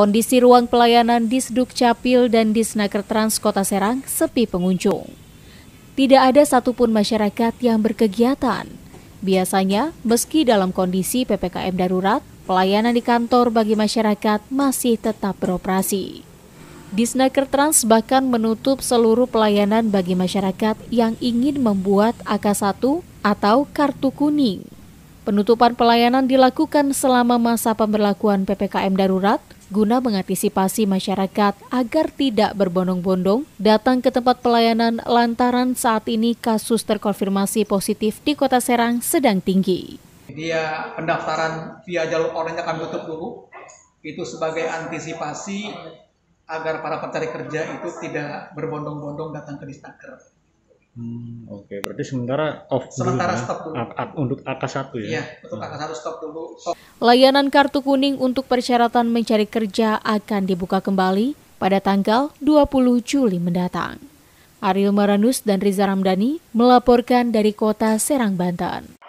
Kondisi ruang pelayanan di seduk Capil dan di Senaker Trans Kota Serang sepi pengunjung. Tidak ada satupun masyarakat yang berkegiatan. Biasanya, meski dalam kondisi PPKM darurat, pelayanan di kantor bagi masyarakat masih tetap beroperasi. Disnaker Trans bahkan menutup seluruh pelayanan bagi masyarakat yang ingin membuat AK1 atau kartu kuning. Penutupan pelayanan dilakukan selama masa pemberlakuan PPKM darurat guna mengantisipasi masyarakat agar tidak berbondong-bondong datang ke tempat pelayanan lantaran saat ini kasus terkonfirmasi positif di Kota Serang sedang tinggi. Dia pendaftaran via jalur online akan tutup dulu. Itu sebagai antisipasi agar para pencari kerja itu tidak berbondong-bondong datang ke Distaker. Hmm, Oke, okay. berarti sementara off sementara dulu, ya. stop dulu. A A untuk AK1 ya. Iya, untuk hmm. AK1 stop dulu. Stop. Layanan kartu kuning untuk persyaratan mencari kerja akan dibuka kembali pada tanggal 20 Juli mendatang. Ariel Maranus dan Riza Ramdhani melaporkan dari kota Serang, Banten.